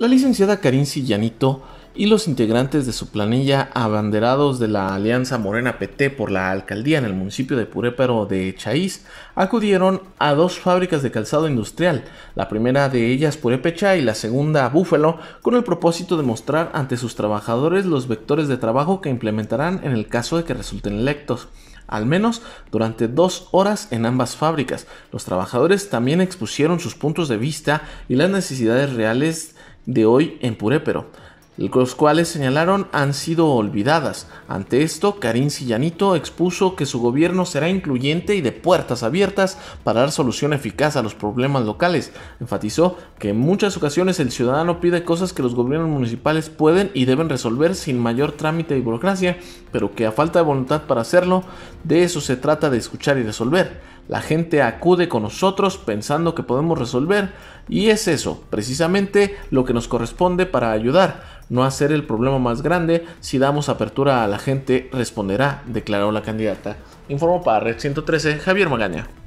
La licenciada Karin Sillanito y los integrantes de su planilla abanderados de la Alianza Morena PT por la alcaldía en el municipio de Puréparo de Chaís acudieron a dos fábricas de calzado industrial, la primera de ellas Purépecha y la segunda Búfalo, con el propósito de mostrar ante sus trabajadores los vectores de trabajo que implementarán en el caso de que resulten electos al menos durante dos horas en ambas fábricas. Los trabajadores también expusieron sus puntos de vista y las necesidades reales de hoy en Purépero los cuales señalaron han sido olvidadas. Ante esto, Karin Sillanito expuso que su gobierno será incluyente y de puertas abiertas para dar solución eficaz a los problemas locales. Enfatizó que en muchas ocasiones el ciudadano pide cosas que los gobiernos municipales pueden y deben resolver sin mayor trámite y burocracia, pero que a falta de voluntad para hacerlo, de eso se trata de escuchar y resolver. La gente acude con nosotros pensando que podemos resolver y es eso, precisamente, lo que nos corresponde para ayudar no hacer el problema más grande. Si damos apertura a la gente, responderá, declaró la candidata. Informó para Red 113 Javier Magaña.